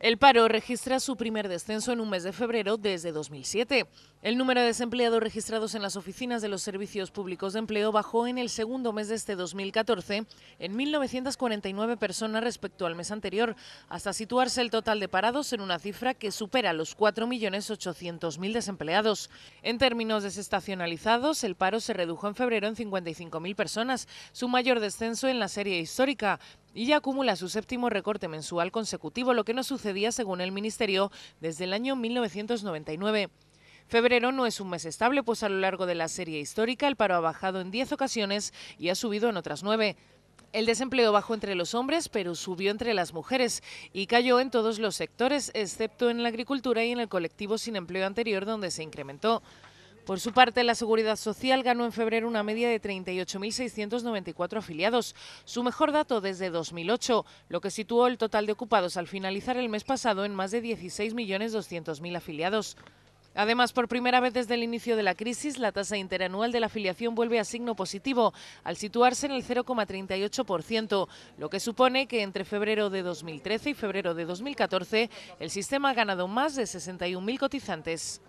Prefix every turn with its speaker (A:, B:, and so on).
A: El paro registra su primer descenso en un mes de febrero desde 2007. El número de desempleados registrados en las oficinas de los servicios públicos de empleo bajó en el segundo mes de este 2014 en 1.949 personas respecto al mes anterior, hasta situarse el total de parados en una cifra que supera los 4.800.000 desempleados. En términos desestacionalizados, el paro se redujo en febrero en 55.000 personas, su mayor descenso en la serie histórica, y ya acumula su séptimo recorte mensual consecutivo, lo que no sucedía, según el Ministerio, desde el año 1999. Febrero no es un mes estable, pues a lo largo de la serie histórica el paro ha bajado en 10 ocasiones y ha subido en otras 9. El desempleo bajó entre los hombres, pero subió entre las mujeres y cayó en todos los sectores, excepto en la agricultura y en el colectivo sin empleo anterior, donde se incrementó. Por su parte, la Seguridad Social ganó en febrero una media de 38.694 afiliados, su mejor dato desde 2008, lo que situó el total de ocupados al finalizar el mes pasado en más de 16.200.000 afiliados. Además, por primera vez desde el inicio de la crisis, la tasa interanual de la afiliación vuelve a signo positivo, al situarse en el 0,38%, lo que supone que entre febrero de 2013 y febrero de 2014 el sistema ha ganado más de 61.000 cotizantes.